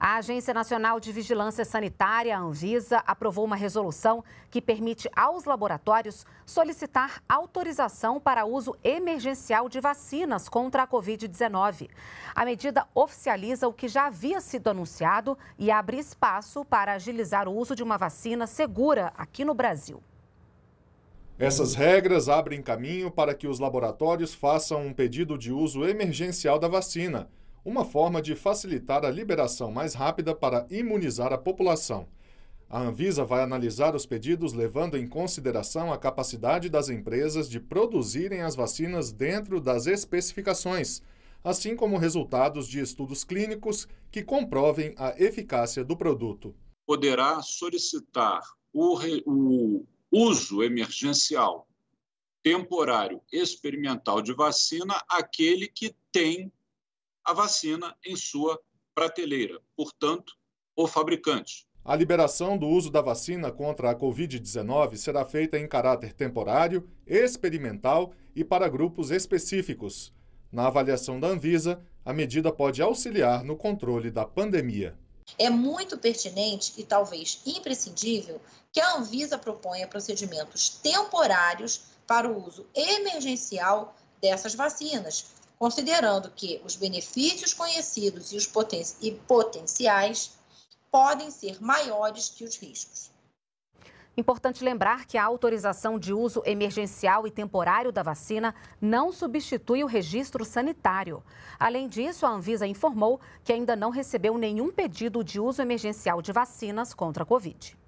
A Agência Nacional de Vigilância Sanitária, a Anvisa, aprovou uma resolução que permite aos laboratórios solicitar autorização para uso emergencial de vacinas contra a Covid-19. A medida oficializa o que já havia sido anunciado e abre espaço para agilizar o uso de uma vacina segura aqui no Brasil. Essas regras abrem caminho para que os laboratórios façam um pedido de uso emergencial da vacina uma forma de facilitar a liberação mais rápida para imunizar a população. A Anvisa vai analisar os pedidos levando em consideração a capacidade das empresas de produzirem as vacinas dentro das especificações, assim como resultados de estudos clínicos que comprovem a eficácia do produto. Poderá solicitar o, re... o uso emergencial, temporário, experimental de vacina aquele que tem a vacina em sua prateleira, portanto, o fabricante. A liberação do uso da vacina contra a Covid-19 será feita em caráter temporário, experimental e para grupos específicos. Na avaliação da Anvisa, a medida pode auxiliar no controle da pandemia. É muito pertinente e talvez imprescindível que a Anvisa proponha procedimentos temporários para o uso emergencial dessas vacinas, considerando que os benefícios conhecidos e os poten e potenciais podem ser maiores que os riscos. Importante lembrar que a autorização de uso emergencial e temporário da vacina não substitui o registro sanitário. Além disso, a Anvisa informou que ainda não recebeu nenhum pedido de uso emergencial de vacinas contra a Covid.